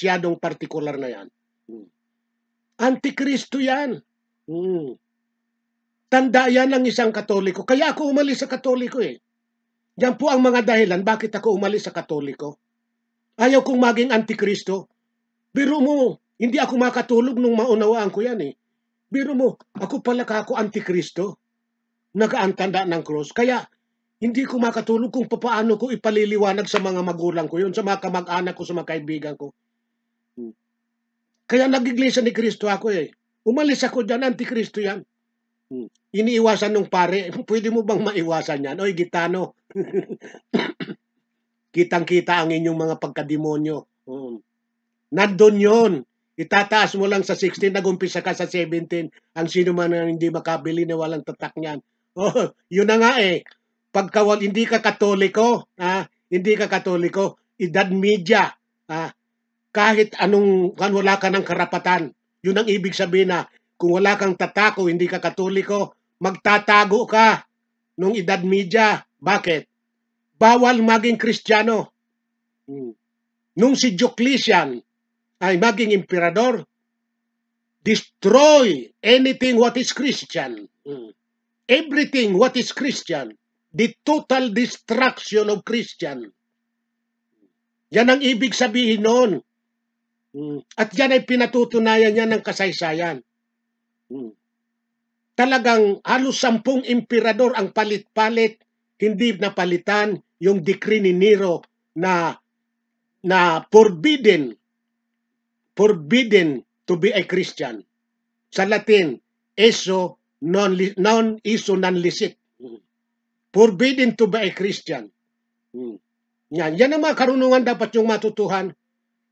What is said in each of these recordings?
masyadong partikular na yan. Hmm. Antikristo yan. Hmm. Tanda yan ng isang katoliko. Kaya ako umalis sa katoliko eh. Yan po ang mga dahilan bakit ako umalis sa katoliko. Ayaw kong maging antikristo. Biro mo, hindi ako makatulog nung maunawaan ko yan eh. Biro mo, ako pala ka ako antikristo. Nagaantanda ng cross. Kaya, hindi ko makatulog kung paano ko ipaliliwanag sa mga magulang ko yun, sa mga kamag-anak ko, sa mga kaibigan ko. Kaya nag-iglesia ni Kristo ako eh. Umalis ako dyan, antikristo yan. Hmm. Iniiwasan ng pare, pwede mo bang maiwasan yan? Oy, gitano. Kitang-kita ang inyong mga pagkademonyo. Hmm. Nandun yon. Itataas mo lang sa 16, nagumpisa ka sa 17. Ang sino man ang hindi makabili na walang tatak niyan. Oh, yun na nga eh. Pagka hindi ka katoliko, ah, hindi ka katoliko, edad media, ah, kahit anong kan wala ka ng karapatan. Yun ang ibig sabihin na kung wala kang tatako, hindi ka katoliko, magtatago ka nung edad media. Bakit? Bawal maging kristyano. Hmm. Nung si Diocletian ay maging emperador, destroy anything what is Christian. Hmm. Everything what is Christian. The total destruction of Christian. Yan ang ibig sabihin noon Mm. At yan ay pinatutunayan niya ng kasaysayan. Mm. Talagang halos sampung emperador ang palit-palit, hindi napalitan yung decree ni Nero na na forbidden forbidden to be a Christian. Sa Latin, eso non non iso non licit. Mm. Forbidden to be a Christian. Yan, yan ang mga karunungan dapat yung matutuhan.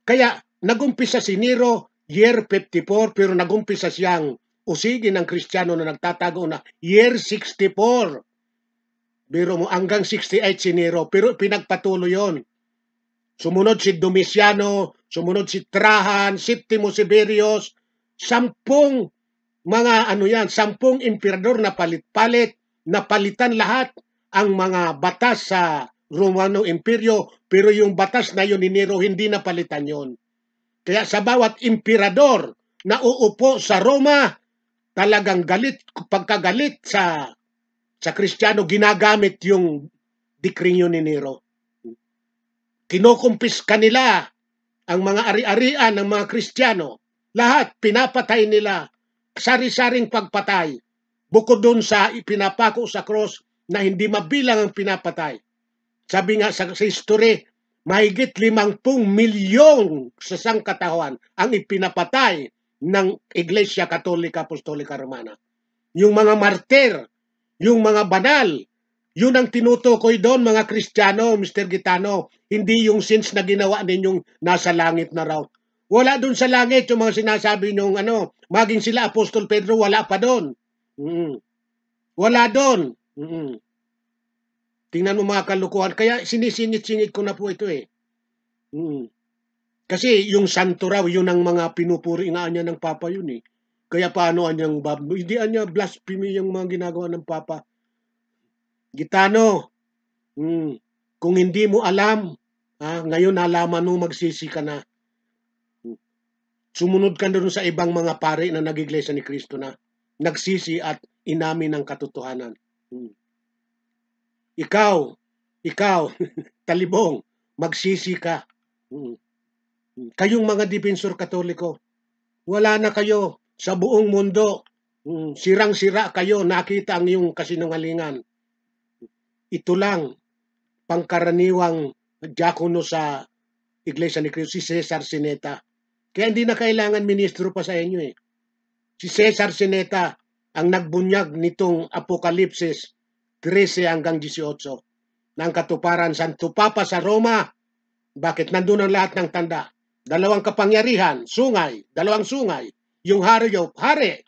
Kaya Nagumpisa si Nero year 54 pero nagumpisa siyang usigin ng Kristiyano na nagtatago na year 64. Biro mo hanggang 68 si Nero pero pinagpatuloy yon. Sumunod si Domitiano, sumunod si Trahan, Septimo Tiberius, sampung mga ano yan, sampung emperador na palit-palit, napalitan lahat ang mga batas sa Romano Imperio pero yung batas na yun ni Nero, hindi napalitan yon. Kaya sa bawat emperador na uupo sa Roma, talagang galit, pagkagalit sa sa Kristiyano, ginagamit yung dekrinyo ni Nero. Kinukumpis kanila ang mga ari-arian ng mga Kristiyano. Lahat pinapatay nila, sari-saring pagpatay. Bukod dun sa ipinapako sa cross na hindi mabilang ang pinapatay. Sabi nga sa, sa history, mahigit 50 milyong sasangkatawan ang ipinapatay ng Iglesia Katolika Apostolika Romana. Yung mga martir, yung mga banal, yun ang tinutukoy doon mga Kristiyano, Mr. Gitano, hindi yung sins na ginawa ninyong nasa langit na raw. Wala doon sa langit yung mga sinasabi nyong ano, maging sila Apostol Pedro, wala pa doon. Mm-mm. Wala doon. Mm-mm. Tingnan mo mga kalukuhan. Kaya sinisingit-singit ko na po ito eh. Hmm. Kasi yung santo raw, yun ang mga pinupuri nga niya ng Papa yun eh. Kaya paano anyang, hindi anya blasphemy yung mga ginagawa ng Papa. Gitano, hmm. kung hindi mo alam, ah, ngayon alaman mo magsisi ka na. Mm. Sumunod ka doon sa ibang mga pare na nag ni Kristo na nagsisi at inamin ang katotohanan. Hmm. Ikaw, ikaw, talibong, magsisi ka. Hmm. Hmm. Kayong mga dipensor katoliko, wala na kayo sa buong mundo. Hmm. Sirang-sira kayo, nakita ang iyong kasinungalingan. Ito lang, pangkaraniwang diakono sa Iglesia ni Cristo, si Cesar Sineta. Kaya hindi na kailangan ministro pa sa inyo eh. Si Cesar Sineta, ang nagbunyag nitong apokalipsis 13 hanggang 18 ng katuparan Santo Papa sa Roma. Bakit? Nandun ang lahat ng tanda. Dalawang kapangyarihan, sungay, dalawang sungay, yung hari of hari.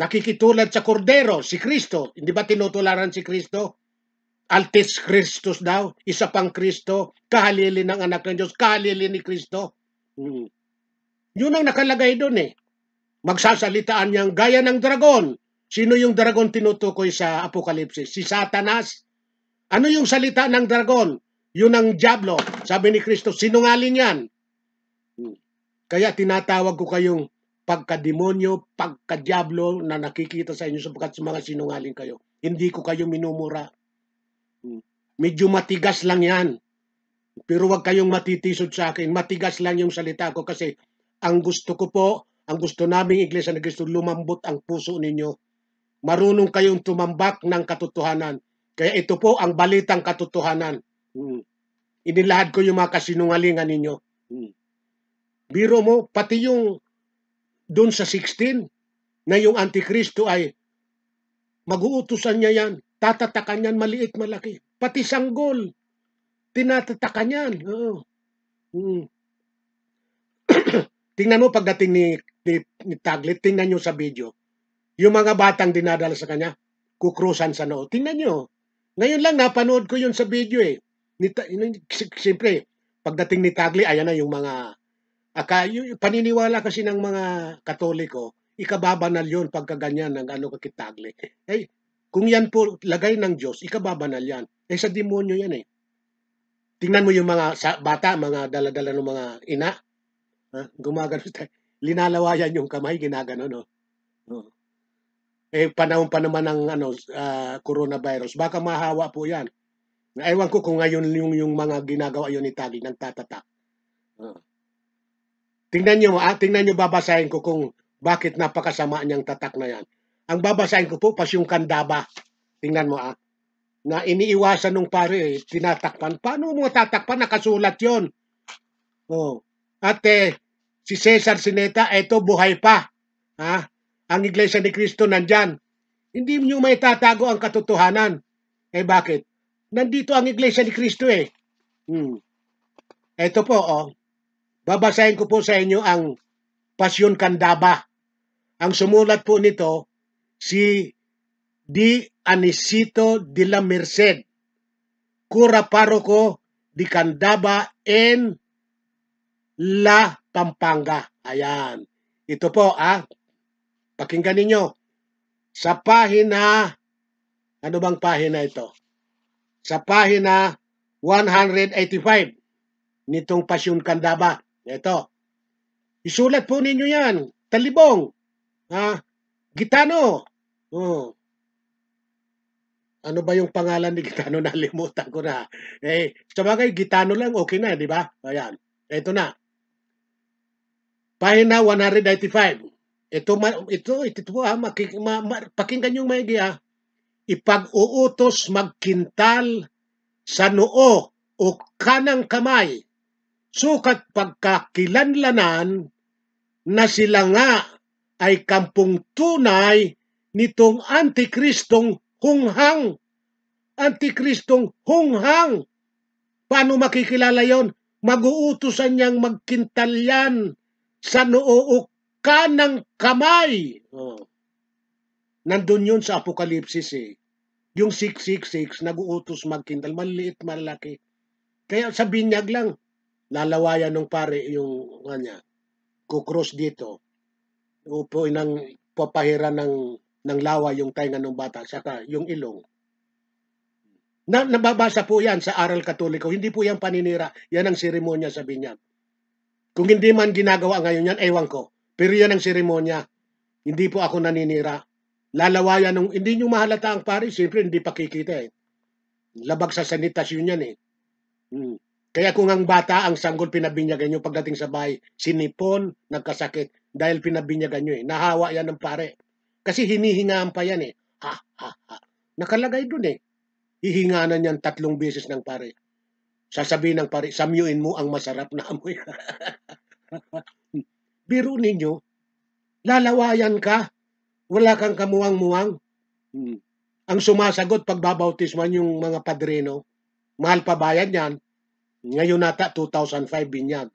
Nakikitulad sa kordero, si Kristo. Hindi ba tinutularan si Kristo? Altis Christus daw, isa pang Kristo, kahalili ng anak ng Diyos, kahalili ni Kristo. Hmm. Yun ang nakalagay doon eh. Magsasalitaan niyang gaya ng dragon, Sino yung dragon tinutukoy sa Apokalipsis? Si Satanas. Ano yung salita ng dragon? Yun ang Diablo. Sabi ni Kristo, sinungaling yan. Kaya tinatawag ko kayong pagkademonyo, pagkadyablo na nakikita sa inyo sapagkat sa mga sinungaling kayo. Hindi ko kayo minumura. Medyo matigas lang yan. Pero huwag kayong matitisod sa akin. Matigas lang yung salita ko kasi ang gusto ko po, ang gusto naming Iglesia na Kristo, lumambot ang puso ninyo marunong kayong tumambak ng katotohanan. Kaya ito po ang balitang katotohanan. Hmm. Inilahad ko yung mga kasinungalingan ninyo. Hmm. Biro mo, pati yung doon sa 16 na yung Antikristo ay mag niya yan, tatatakan niyan maliit, malaki. Pati sanggol, tinatatakan niyan. Oo. Hmm. tingnan mo pagdating ni, ni, ni Taglit, tingnan nyo sa video yung mga batang dinadala sa kanya, kukrusan sa noo. Tingnan nyo. Ngayon lang napanood ko yun sa video eh. Ni, siyempre, pagdating ni Tagli, ayan na yung mga aka, yung, paniniwala kasi ng mga katoliko, ikababanal yun pagkaganyan ng ano kakitagli. Eh, kung yan po lagay ng Diyos, ikababanal yan. Eh sa demonyo yan eh. Tingnan mo yung mga sa, bata, mga daladala ng mga ina. Ha? Gumagano tayo. Linalawayan yung kamay, ginagano, no? no? Oh eh panahon pa naman ng ano uh, coronavirus. Baka mahawa po 'yan. Ewan ko kung ngayon yung, yung mga ginagawa yon ni Tagi ng tatatak. Uh. Tingnan niyo ah, tingnan niyo ah, babasahin ko kung bakit napakasama niyang tatak na yan. Ang babasahin ko po, pas yung kandaba. Tingnan mo ah. Na iniiwasan nung pare, eh, tinatakpan. Paano mo tatakpan? Nakasulat yon. Oh. At eh, si Cesar Sineta, eto buhay pa. Ha? Ah. Ang Iglesia ni Kristo nandyan. Hindi nyo may tatago ang katotohanan. Eh bakit? Nandito ang Iglesia ni Kristo eh. Hmm. Ito po, oh. babasahin ko po sa inyo ang Pasyon Kandaba. Ang sumulat po nito, si Di Anisito de la Merced, cura paroko di Candaba en La Pampanga. Ayan. Ito po, ah. Pakinggan ninyo. Sa pahina, ano bang pahina ito? Sa pahina 185 nitong Pasyon Kandaba. Ito. Isulat po ninyo yan. Talibong. Ha? Gitano. Oh. Ano ba yung pangalan ni Gitano? Nalimutan ko na. Eh, sa bagay, Gitano lang, okay na, di ba? Ayan. Ito na. Pahina 185. Ito, ma, ito, ito, ito ha, ah, makik, ma, ma, pakinggan nyo maigi ha. Ah. Ipag-uutos magkintal sa noo o kanang kamay, sukat pagkakilanlanan na sila nga ay kampung tunay nitong antikristong hunghang. Antikristong hunghang. Paano makikilala yon? Mag-uutusan niyang magkintalyan sa noo o kanang kamay. Oh. Nandun yun sa Apokalipsis eh. Yung 666, nag-uutos naguutos magkindal, maliit, malaki. Kaya sa binyag lang, lalawayan ng pare yung kanya, kukros dito. Upo ng papahira ng, ng lawa yung tainga ng bata, saka yung ilong. Na, nababasa po yan sa aral katoliko. Hindi po yan paninira. Yan ang seremonya sa binyag. Kung hindi man ginagawa ngayon yan, ewan ko. Pero yan ang seremonya. Hindi po ako naninira. Lalawayan ng hindi nyo mahalata ang pari, siyempre hindi pa kikita eh. Labag sa sanitasyon yan eh. Hmm. Kaya kung ang bata ang sanggol pinabinyagan nyo pagdating sa bahay, sinipon, nagkasakit dahil pinabinyagan nyo eh. Nahawa yan ng pare. Kasi hinihingaan pa yan eh. Ha, ha, ha. Nakalagay dun eh. Hihinganan yan tatlong beses ng pare. Sasabihin ng pare, samyuin mo ang masarap na amoy. biro ninyo, lalawayan ka, wala kang kamuwang-muwang. Hmm. Ang sumasagot pag babautisman yung mga padrino, mahal pa bayan yan, ngayon nata 2005 binyag.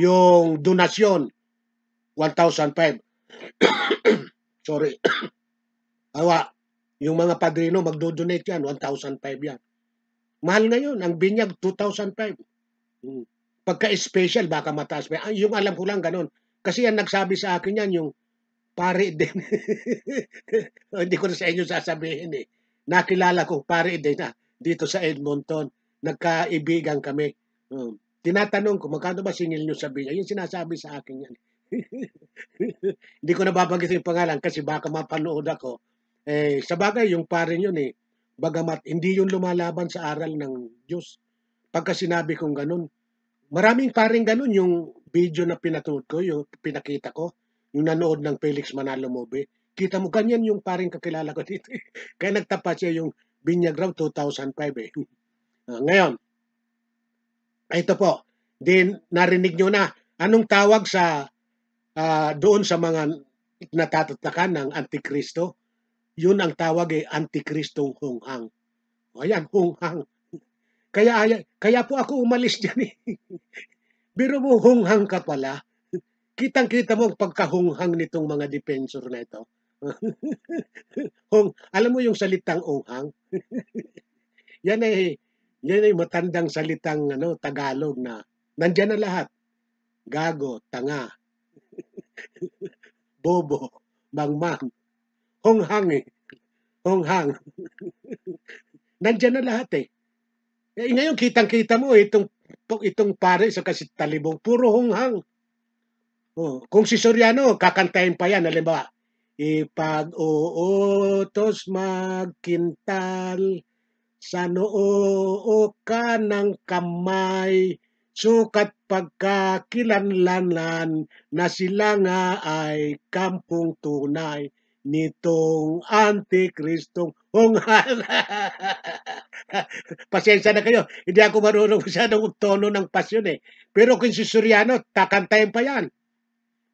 Yung donasyon, 1,005. Sorry. Awa, yung mga padrino magdo-donate yan, 1,005 yan. Mahal ngayon, ang binyag, 2,005. Hmm pagka-special, baka mataas pa. Yung alam ko lang, ganun. Kasi yan nagsabi sa akin yan, yung pare din. Hindi ko na sa inyo sasabihin eh. Nakilala ko pare din na ah, dito sa Edmonton. Nagkaibigan kami. Um, tinatanong ko, magkano ba singil nyo sabi niya? Yung sinasabi sa akin yan. Hindi ko nababanggit yung pangalan kasi baka mapanood ako. Eh, sa bagay, yung pare yun eh, bagamat hindi yun lumalaban sa aral ng Diyos. Pagka sinabi kong ganun, maraming paring ganun yung video na pinatuod ko, yung pinakita ko, yung nanood ng Felix Manalo movie. Kita mo, ganyan yung paring kakilala ko dito. Eh. Kaya nagtapat siya yung Binyag Raw 2005 eh. Ah, ngayon, ito po, din narinig nyo na anong tawag sa uh, doon sa mga natatatakan ng Antikristo. Yun ang tawag eh, Antikristong hunghang. O ayan, hunghang. Kaya, kaya po ako umalis diyan eh. Biro mo, hunghang ka pala. Kitang-kita mo ang pagkahunghang nitong mga defensor na ito. Hung, alam mo yung salitang ohang? yan ay, yan ay matandang salitang ano, Tagalog na nandiyan na lahat. Gago, tanga, bobo, mangmang, honghang eh. Honghang. nandiyan na lahat eh. Eh, ngayon, kitang-kita mo itong, itong pare sa kasi talibong, puro hunghang. Oh, kung si Soriano, kakantayin pa yan, halimbawa, ipag uutos magkintal sa noo ka ng kamay, sukat pagkakilanlanan na sila nga ay kampung tunay nitong antikristong hungal. Pasensya na kayo. Hindi ako marunong masyadong tono ng pasyon eh. Pero kung si Suryano, takantayin pa yan.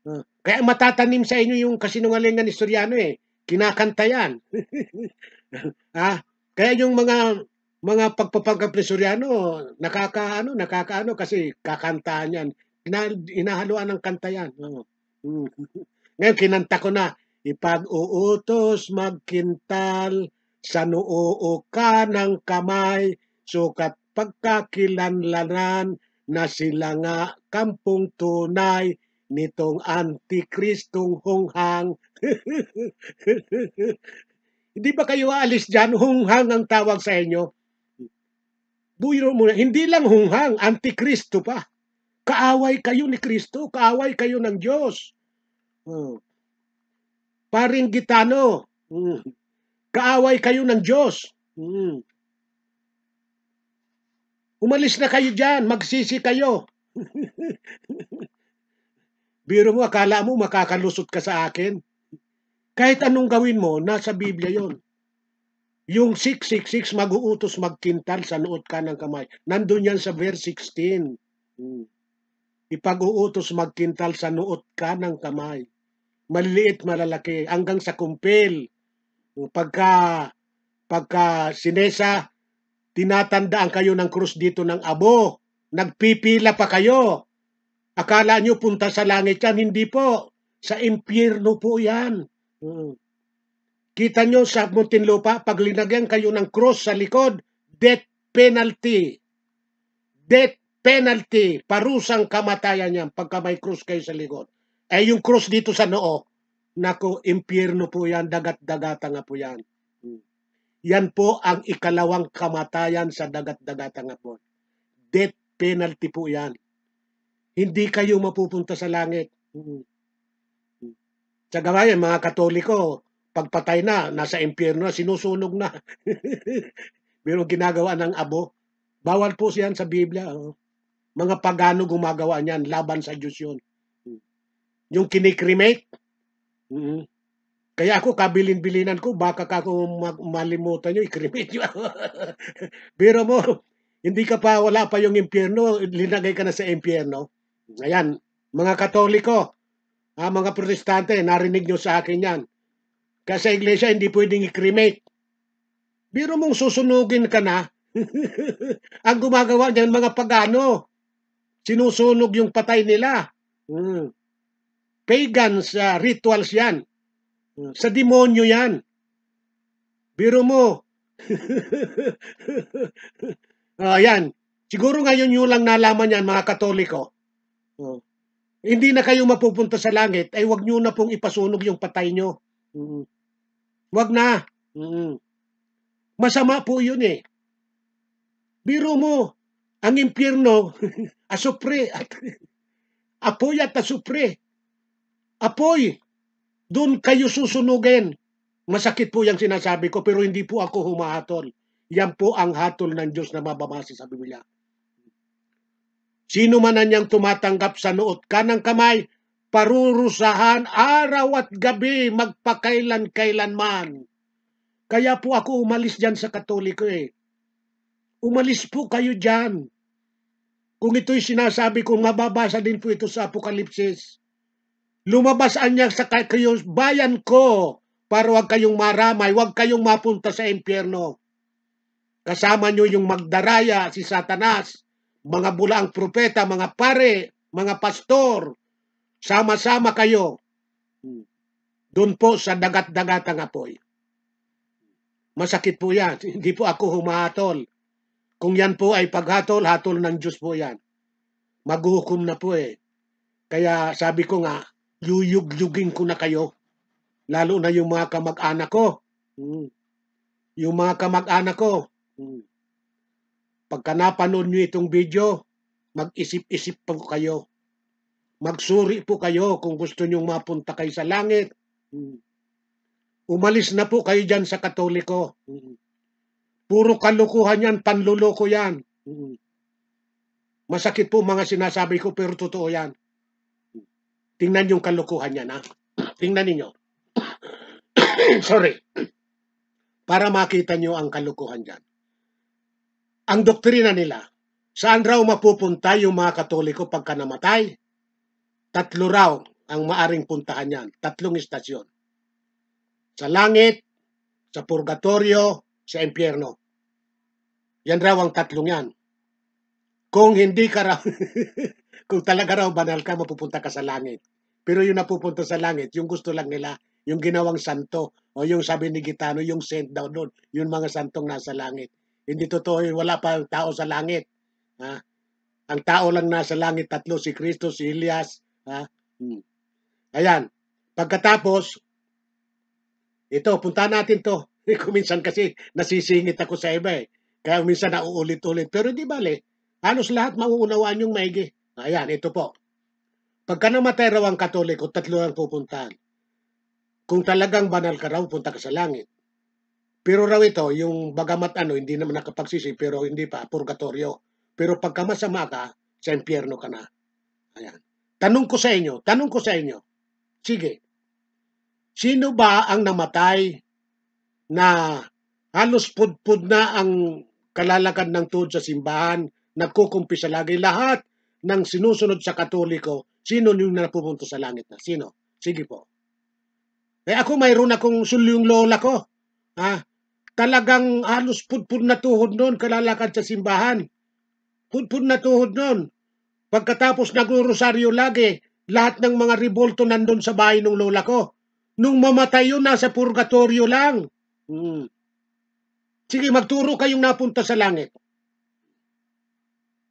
Ah, kaya matatanim sa inyo yung kasinungalingan ni Suryano eh. Kinakanta yan. ah, kaya yung mga mga pagpapangkap ni Suryano, nakakaano, nakakaano kasi kakantaan yan. Ina, ng kanta yan. Ah, mm. Ngayon, kinanta ko na ipag-uutos magkintal, sa noo ka ng kamay, sukat pagkakilanlanan na sila nga kampong tunay nitong antikristong hunghang. Hindi ba kayo aalis dyan? Hunghang ang tawag sa inyo. Buyro muna. Hindi lang hunghang, antikristo pa. Kaaway kayo ni Kristo, kaaway kayo ng Diyos. Oh. Paring gitano, mm. kaaway kayo ng Diyos. Hmm. Umalis na kayo dyan, magsisi kayo. Biro mo, akala mo makakalusot ka sa akin. Kahit anong gawin mo, nasa Biblia yon. Yung 666, mag-uutos magkintal sa noot ka ng kamay. Nandun yan sa verse 16. Hmm. Ipag-uutos magkintal sa noot ka ng kamay maliliit, malalaki, hanggang sa kumpil. Pagka, pagka sinesa, tinatandaan kayo ng krus dito ng abo. Nagpipila pa kayo. Akala nyo punta sa langit yan, hindi po. Sa impyerno po yan. Hmm. Kita nyo sa Muntinlupa, pag linagyan kayo ng cross sa likod, death penalty. Death penalty. Parusang kamatayan yan pagka may cross kayo sa likod. Eh, yung cross dito sa noo, nako, impierno po yan, dagat-dagata nga po yan. Hmm. Yan po ang ikalawang kamatayan sa dagat-dagata nga po. Death penalty po yan. Hindi kayo mapupunta sa langit. Hmm. Hmm. Sa gawain, mga katoliko, pagpatay na, nasa impyerno na, sinusunog na. Pero ginagawa ng abo. Bawal po siyan sa Biblia. Oh. Mga pagano gumagawa niyan, laban sa Diyos yun. Yung kinikremate. Mm-hmm. Kaya ako, kabilin-bilinan ko, baka ka ako malimutan nyo, i-cremate nyo Pero mo, hindi ka pa, wala pa yung impyerno, linagay ka na sa impyerno. Ayan, mga katoliko, ha, mga protestante, narinig nyo sa akin yan. Kasi iglesia, hindi pwedeng i-cremate. Biro mong susunugin ka na, ang gumagawa niyan, mga pagano, sinusunog yung patay nila. Hmm pagans uh, rituals yan. Hmm. Sa demonyo yan. Biro mo. uh, yan. Siguro ngayon nyo lang nalaman yan mga katoliko. Uh, hindi na kayo mapupunta sa langit, ay wag nyo na pong ipasunog yung patay nyo. Mm. Wag na. Mm. Masama po yun eh. Biro mo, ang impyerno, asupre, at, apoy at asupre apoy, doon kayo susunugin. Masakit po yung sinasabi ko, pero hindi po ako humahatol. Yan po ang hatol ng Diyos na mababasa sa Biblia. Sino man niyang tumatanggap sa nuot ka ng kamay, parurusahan araw at gabi, magpakailan-kailanman. Kaya po ako umalis dyan sa Katoliko eh. Umalis po kayo dyan. Kung ito'y sinasabi ko, mababasa din po ito sa Apokalipsis. Lumabas niya sa kayo, bayan ko para huwag kayong maramay, huwag kayong mapunta sa impyerno. Kasama nyo yung Magdaraya, si Satanas, mga bulaang propeta, mga pare, mga pastor. Sama-sama kayo. Doon po sa dagat-dagat ang apoy. Masakit po yan. Hindi po ako humahatol. Kung yan po ay paghatol, hatol ng Diyos po yan. Maghuhukom na po eh. Kaya sabi ko nga, yuyugyugin ko na kayo. Lalo na yung mga kamag-anak ko. Hmm. Yung mga kamag-anak ko. Hmm. Pagka napanood nyo itong video, mag-isip-isip po kayo. Magsuri po kayo kung gusto nyong mapunta kayo sa langit. Hmm. Umalis na po kayo dyan sa katoliko. Hmm. Puro kalukuhan yan, panluloko yan. Hmm. Masakit po mga sinasabi ko pero totoo yan. Tingnan yung kalokohan niya na. Tingnan ninyo. Sorry. Para makita nyo ang kalokohan dyan. Ang doktrina nila, saan raw mapupunta yung mga katoliko pagka namatay? Tatlo raw ang maaring puntahan yan. Tatlong istasyon. Sa langit, sa purgatorio, sa impyerno. Yan raw ang tatlong yan. Kung hindi ka raw, kung talaga raw banal ka, mapupunta ka sa langit. Pero yung napupunta sa langit, yung gusto lang nila, yung ginawang santo, o yung sabi ni Gitano, yung saint daw doon, yung mga santong nasa langit. Hindi totoo wala pa ang tao sa langit. Ha? Ang tao lang nasa langit, tatlo, si Kristo, si Elias. Ha? Hmm. Ayan. Pagkatapos, ito, punta natin to. Kuminsan kasi nasisingit ako sa iba eh. Kaya minsan nauulit-ulit. Pero di bale, Halos lahat mauunawaan yung maigi. Ayan, ito po. Pagka namatay raw ang katoliko, tatlo ang pupuntahan. Kung talagang banal ka raw, punta ka sa langit. Pero raw ito, yung bagamat ano, hindi naman nakapagsisi, pero hindi pa, purgatorio. Pero pagka masama ka, sa impyerno ka na. Ayan. Tanong ko sa inyo, tanong ko sa inyo. Sige. Sino ba ang namatay na halos pudpud na ang kalalakad ng tuhod sa simbahan, nagkukumpisa lagi lahat ng sinusunod sa katoliko, sino yung napupunta sa langit na? Sino? Sige po. Eh ako mayroon akong sulyong lola ko. Ha? Talagang halos pudpud na tuhod noon kalalakad sa simbahan. Pudpud na tuhod noon. Pagkatapos nagro-rosaryo lagi, lahat ng mga ribolto nandun sa bahay ng lola ko. Nung mamatay yun, nasa purgatorio lang. Hmm. Sige, magturo kayong napunta sa langit.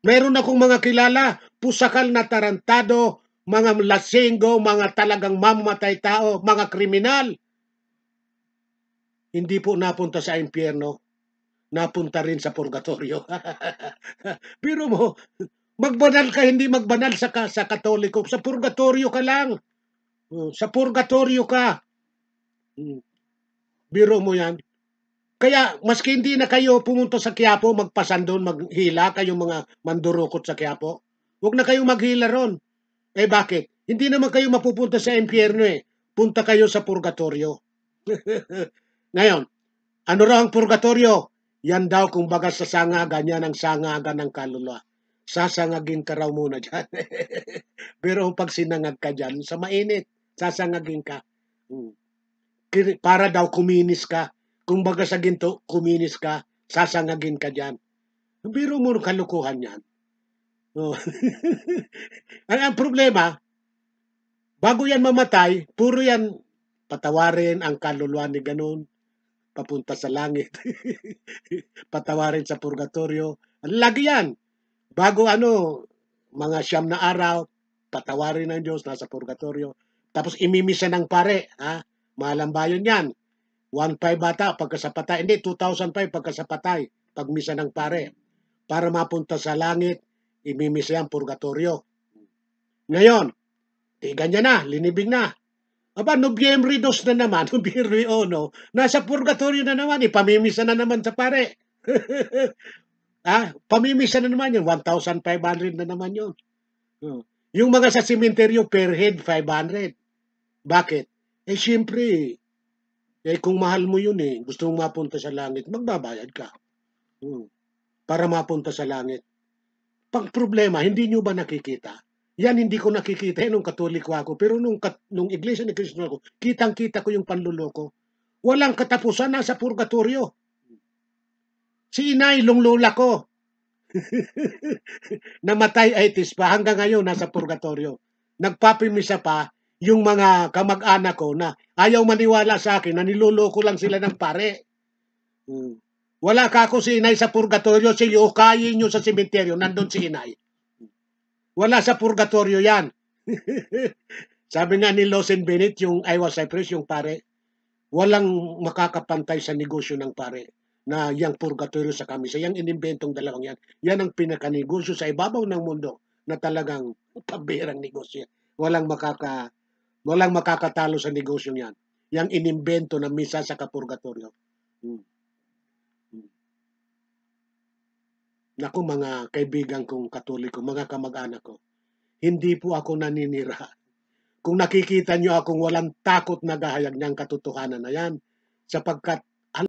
Meron akong mga kilala, pusakal na tarantado, mga lasingo, mga talagang mamamatay tao, mga kriminal. Hindi po napunta sa impyerno, napunta rin sa purgatorio. Pero mo, magbanal ka, hindi magbanal sa, sa katoliko. Sa purgatorio ka lang. Hmm, sa purgatorio ka. Hmm. Biro mo yan. Kaya maski hindi na kayo pumunta sa Quiapo, magpasandon, maghila kayong mga mandurukot sa Quiapo, huwag na kayong maghila ron. Eh bakit? Hindi naman kayo mapupunta sa impyerno eh. Punta kayo sa purgatorio. Ngayon, ano raw ang purgatorio? Yan daw kung baga sa sangagan, yan ang sanga, ng kaluluwa. Sasangagin ka raw muna dyan. Pero pag sinangag ka dyan, sa mainit, sasangagin ka. Hmm. Para daw kuminis ka kung baga sa ginto, kuminis ka, sasangagin ka dyan. Biro mo kalukuhan yan. Oh. ang, ang problema, bago yan mamatay, puro yan patawarin ang kaluluwa ni ganun, papunta sa langit, patawarin sa purgatorio. Lagi yan. Bago ano, mga siyam na araw, patawarin ng Diyos, nasa purgatorio. Tapos imimisa ng pare, ha? Malambayon yan. 1.5 bata pagkasapatay. Hindi, 2,005 pagkasapatay, pagmisa ng pare. Para mapunta sa langit, imimisa ang purgatorio. Ngayon, tigan ganyan na, linibig na. Aba, Nobyembre 2 na naman, Nobyembre 1, nasa purgatorio na naman, ipamimisa eh. na naman sa pare. ah, pamimisa na naman yun, 1,500 na naman yun. Hmm. Yung mga sa simenteryo per head, 500. Bakit? Eh, siyempre, eh kung mahal mo yun eh, gusto mong mapunta sa langit, magbabayad ka. Hmm. Para mapunta sa langit. Pag problema, hindi nyo ba nakikita? Yan hindi ko nakikita eh, nung katoliko ako. Pero nung, kat, nung iglesia ni Kristo ako, kitang-kita ko yung panluloko. Walang katapusan, nasa purgatorio. Si inay, lung ko. Namatay itis pa, hanggang ngayon nasa purgatorio. Nagpapimisa pa, yung mga kamag-anak ko na ayaw maniwala sa akin na niloloko lang sila ng pare. Hmm. Wala ka ako si inay sa purgatorio, si yukayin nyo sa simenteryo, nandun si inay. Wala sa purgatorio yan. Sabi nga ni Losen Bennett, yung Iowa Cypress, yung pare, walang makakapantay sa negosyo ng pare na yung purgatorio sa kami. Sa Yang inimbentong dalawang yan. Yan ang pinakanegosyo sa ibabaw ng mundo na talagang pabirang negosyo. Walang makaka Walang makakatalo sa negosyo yan. Yang inimbento na misa sa kapurgatorio. Hmm. hmm. Naku mga kaibigan kong katoliko, mga kamag-anak ko, hindi po ako naninira. Kung nakikita nyo akong walang takot na gahayag ng katotohanan na yan, sapagkat